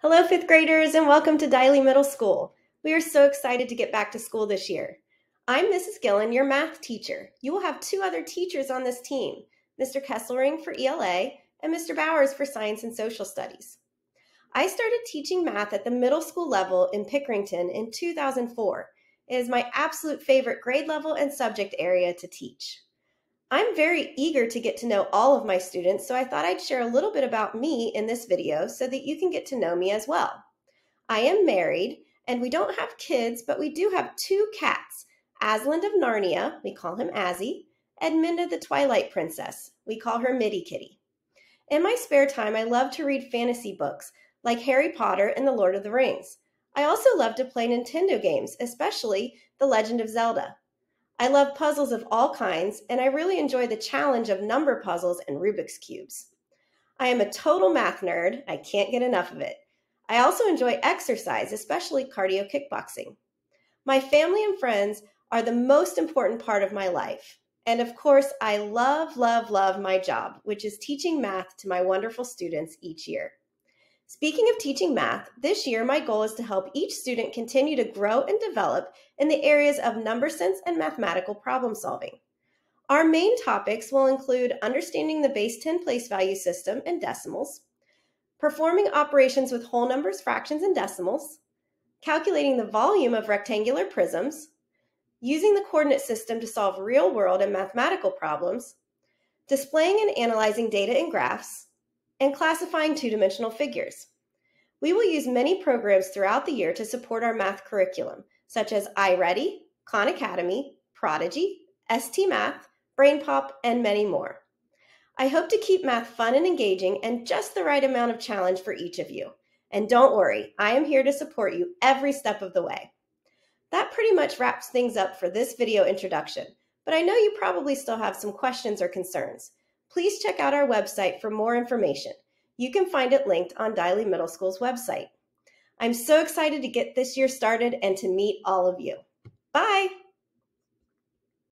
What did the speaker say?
Hello, fifth graders, and welcome to Diley Middle School. We are so excited to get back to school this year. I'm Mrs. Gillen, your math teacher. You will have two other teachers on this team Mr. Kesselring for ELA and Mr. Bowers for Science and Social Studies. I started teaching math at the middle school level in Pickerington in 2004. It is my absolute favorite grade level and subject area to teach. I'm very eager to get to know all of my students, so I thought I'd share a little bit about me in this video so that you can get to know me as well. I am married, and we don't have kids, but we do have two cats, Aslan of Narnia, we call him Azzy, and Minda the Twilight Princess, we call her Mitty Kitty. In my spare time, I love to read fantasy books like Harry Potter and The Lord of the Rings. I also love to play Nintendo games, especially The Legend of Zelda. I love puzzles of all kinds, and I really enjoy the challenge of number puzzles and Rubik's Cubes. I am a total math nerd. I can't get enough of it. I also enjoy exercise, especially cardio kickboxing. My family and friends are the most important part of my life. And of course, I love, love, love my job, which is teaching math to my wonderful students each year. Speaking of teaching math, this year my goal is to help each student continue to grow and develop in the areas of number sense and mathematical problem solving. Our main topics will include understanding the base 10 place value system and decimals, performing operations with whole numbers, fractions, and decimals, calculating the volume of rectangular prisms, using the coordinate system to solve real world and mathematical problems, displaying and analyzing data in graphs, and classifying two-dimensional figures. We will use many programs throughout the year to support our math curriculum, such as iReady, Khan Academy, Prodigy, ST Math, BrainPop, and many more. I hope to keep math fun and engaging and just the right amount of challenge for each of you. And don't worry, I am here to support you every step of the way. That pretty much wraps things up for this video introduction, but I know you probably still have some questions or concerns, please check out our website for more information. You can find it linked on Diley Middle School's website. I'm so excited to get this year started and to meet all of you. Bye!